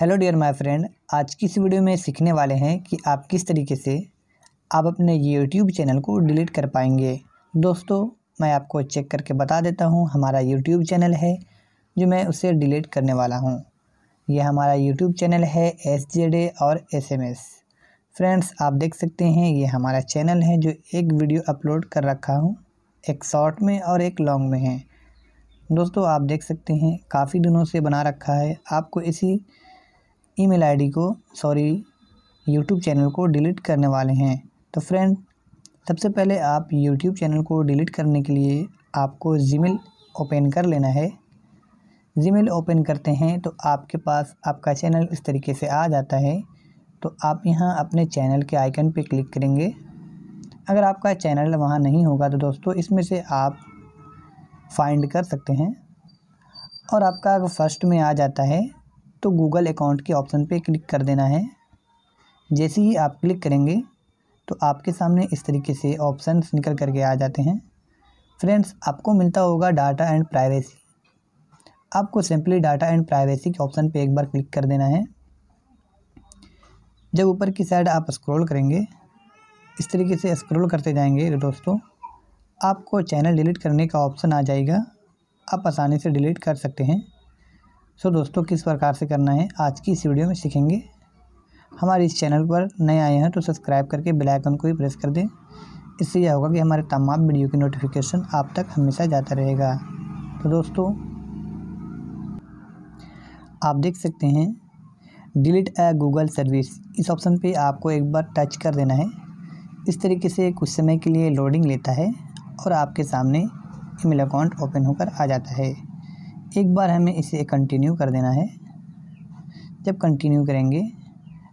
hello dear my friend आज की इस वीडियो में सीखने वाले हैं कि आप किस तरीके से आप अपने यूट्यूब चैनल को डिलीट कर पाएंगे दोस्तों मैं आपको चेक करके बता देता हूँ हमारा यूट्यूब चैनल है जो मैं उसे डिलीट करने वाला हूँ यह हमारा यूट्यूब चैनल है एस और एस फ्रेंड्स आप देख सकते हैं ये हमारा चैनल है जो एक वीडियो अपलोड कर रखा हूँ एक शॉर्ट में और एक लॉन्ग में है दोस्तों आप देख सकते हैं काफ़ी दिनों से बना रखा है आपको इसी ईमेल आईडी को सॉरी यूट्यूब चैनल को डिलीट करने वाले हैं तो फ्रेंड सबसे पहले आप यूट्यूब चैनल को डिलीट करने के लिए आपको जीमेल ओपन कर लेना है जीमेल ओपन करते हैं तो आपके पास आपका चैनल इस तरीके से आ जाता है तो आप यहाँ अपने चैनल के आइकन पर क्लिक करेंगे अगर आपका चैनल वहाँ नहीं होगा तो दोस्तों इसमें से आप फाइंड कर सकते हैं और आपका फर्स्ट में आ जाता है तो गूगल अकाउंट के ऑप्शन पे क्लिक कर देना है जैसे ही आप क्लिक करेंगे तो आपके सामने इस तरीके से ऑप्शन निकल करके आ जाते हैं फ्रेंड्स आपको मिलता होगा डाटा एंड प्राइवेसी आपको सिंपली डाटा एंड प्राइवेसी के ऑप्शन पे एक बार क्लिक कर देना है जब ऊपर की साइड आप स्क्रॉल करेंगे इस तरीके से स्क्रॉल करते जाएंगे दोस्तों आपको चैनल डिलीट करने का ऑप्शन आ जाएगा आप आसानी से डिलीट कर सकते हैं सो so, दोस्तों किस प्रकार से करना है आज की इस वीडियो में सीखेंगे हमारे इस चैनल पर नए आए हैं तो सब्सक्राइब करके बेल आइकन को भी प्रेस कर दें इससे यह होगा कि हमारे तमाम वीडियो की नोटिफिकेशन आप तक हमेशा जाता रहेगा तो दोस्तों आप देख सकते हैं डिलीट ए गूगल सर्विस इस ऑप्शन पे आपको एक बार टच कर देना है इस तरीके से कुछ समय के लिए लोडिंग लेता है और आपके सामने ईमेल अकाउंट ओपन होकर आ जाता है एक बार हमें इसे कंटिन्यू कर देना है जब कंटिन्यू करेंगे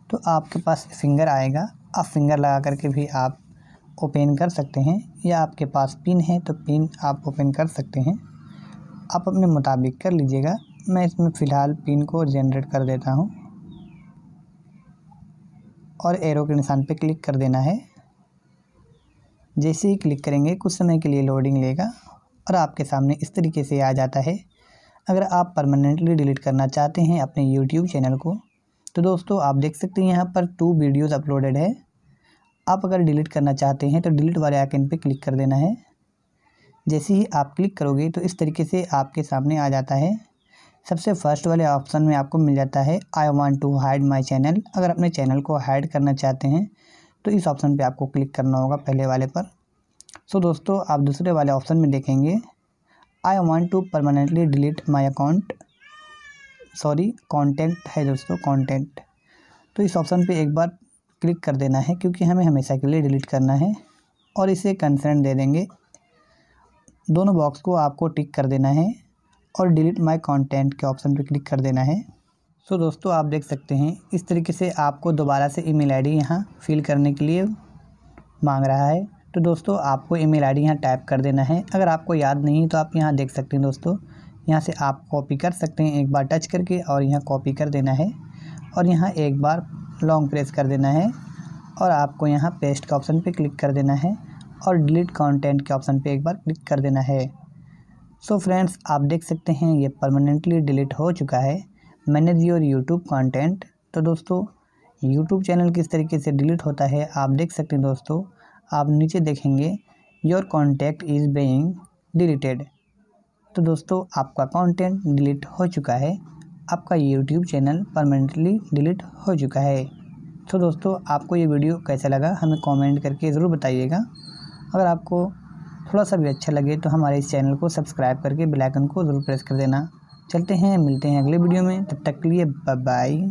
तो आपके पास फिंगर आएगा आप फिंगर लगा करके भी आप ओपन कर सकते हैं या आपके पास पिन है तो पिन आप ओपन कर सकते हैं आप अपने मुताबिक कर लीजिएगा मैं इसमें फ़िलहाल पिन को जनरेट कर देता हूँ और एरो के निशान पर क्लिक कर देना है जैसे ही क्लिक करेंगे कुछ समय के लिए लोडिंग लेगा और आपके सामने इस तरीके से आ जाता है अगर आप परमानेंटली डिलीट करना चाहते हैं अपने यूट्यूब चैनल को तो दोस्तों आप देख सकते हैं यहाँ पर टू वीडियोज़ अपलोडेड है आप अगर डिलीट करना चाहते हैं तो डिलीट वाले आइकन पर क्लिक कर देना है जैसे ही आप क्लिक करोगे तो इस तरीके से आपके सामने आ जाता है सबसे फर्स्ट वाले ऑप्शन में आपको मिल जाता है I want to hide my channel अगर अपने चैनल को हाइड करना चाहते हैं तो इस ऑप्शन पे आपको क्लिक करना होगा पहले वाले पर सो so, दोस्तों आप दूसरे वाले ऑप्शन में देखेंगे I want to permanently delete my account sorry content है दोस्तों कॉन्टेंट तो इस ऑप्शन पे एक बार क्लिक कर देना है क्योंकि हमें हमेशा के लिए डिलीट करना है और इसे कंसेंट दे देंगे दोनों बॉक्स को आपको टिक कर देना है और डिलीट माय कंटेंट के ऑप्शन पर क्लिक कर देना है सो so, दोस्तों आप देख सकते हैं इस तरीके से आपको दोबारा से ईमेल आईडी यहाँ फिल करने के लिए मांग रहा है तो दोस्तों आपको ईमेल आईडी यहाँ टाइप कर देना है अगर आपको याद नहीं तो आप यहाँ देख सकते हैं दोस्तों यहाँ से आप कॉपी कर सकते हैं एक बार टच करके और यहाँ कॉपी कर देना है और यहाँ एक बार लॉन्ग प्रेस कर देना है और आपको यहाँ पेस्ट के ऑप्शन पे क्लिक कर देना है और डिलीट कंटेंट के ऑप्शन पे एक बार क्लिक कर देना है सो so फ्रेंड्स आप देख सकते हैं ये परमानेंटली डिलीट हो चुका है मैनेज योर यूट्यूब कॉन्टेंट तो दोस्तों यूट्यूब चैनल किस तरीके से डिलीट होता है आप देख सकते हैं दोस्तों आप नीचे देखेंगे your contact is being deleted तो दोस्तों आपका कंटेंट डिलीट हो चुका है आपका यूट्यूब चैनल परमानेंटली डिलीट हो चुका है तो दोस्तों आपको ये वीडियो कैसा लगा हमें कमेंट करके ज़रूर बताइएगा अगर आपको थोड़ा सा भी अच्छा लगे तो हमारे इस चैनल को सब्सक्राइब करके बेल आइकन को ज़रूर प्रेस कर देना चलते हैं मिलते हैं अगले वीडियो में तब तक के लिए बाय